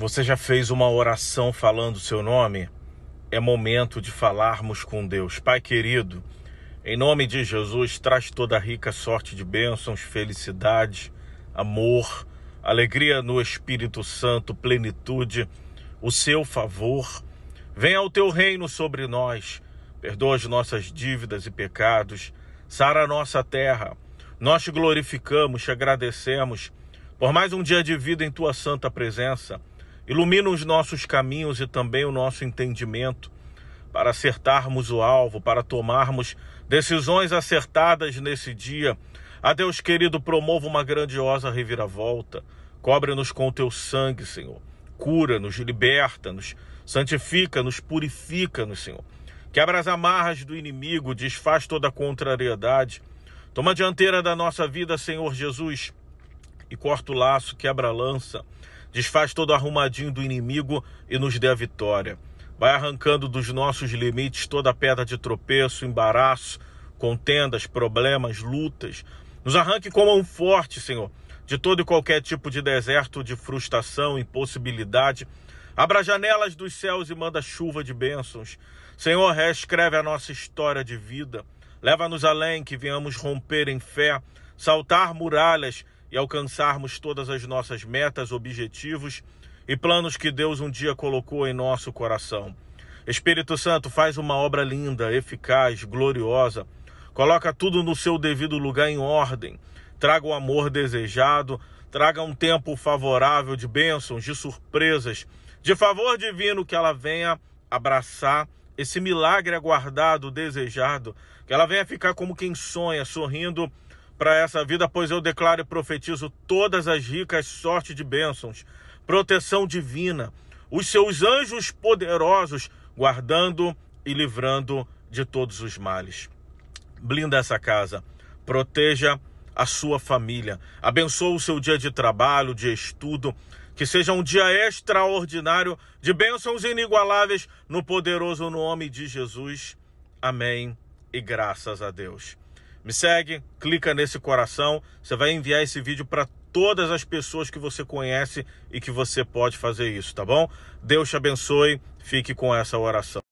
Você já fez uma oração falando o seu nome? É momento de falarmos com Deus. Pai querido, em nome de Jesus, traz toda a rica sorte de bênçãos, felicidade, amor, alegria no Espírito Santo, plenitude, o seu favor. Venha o teu reino sobre nós, perdoa as nossas dívidas e pecados, sara a nossa terra. Nós te glorificamos, te agradecemos por mais um dia de vida em tua santa presença. Ilumina os nossos caminhos e também o nosso entendimento para acertarmos o alvo, para tomarmos decisões acertadas nesse dia. A ah, Deus querido, promova uma grandiosa reviravolta. Cobre-nos com o teu sangue, Senhor. Cura-nos, liberta-nos, santifica-nos, purifica-nos, Senhor. Quebra as amarras do inimigo, desfaz toda contrariedade. Toma a dianteira da nossa vida, Senhor Jesus, e corta o laço, quebra a lança desfaz todo arrumadinho do inimigo e nos dê a vitória. Vai arrancando dos nossos limites toda pedra de tropeço, embaraço, contendas, problemas, lutas. Nos arranque como um forte, Senhor, de todo e qualquer tipo de deserto, de frustração, impossibilidade. Abra janelas dos céus e manda chuva de bênçãos. Senhor, reescreve a nossa história de vida. Leva-nos além, que venhamos romper em fé, saltar muralhas, e alcançarmos todas as nossas metas, objetivos e planos que Deus um dia colocou em nosso coração. Espírito Santo, faz uma obra linda, eficaz, gloriosa. Coloca tudo no seu devido lugar em ordem. Traga o amor desejado, traga um tempo favorável de bênçãos, de surpresas, de favor divino que ela venha abraçar esse milagre aguardado, desejado, que ela venha ficar como quem sonha, sorrindo para essa vida, pois eu declaro e profetizo todas as ricas sortes de bênçãos, proteção divina, os seus anjos poderosos guardando e livrando de todos os males. Blinda essa casa, proteja a sua família, abençoa o seu dia de trabalho, de estudo, que seja um dia extraordinário de bênçãos inigualáveis no poderoso nome de Jesus. Amém e graças a Deus. Me segue, clica nesse coração, você vai enviar esse vídeo para todas as pessoas que você conhece e que você pode fazer isso, tá bom? Deus te abençoe, fique com essa oração.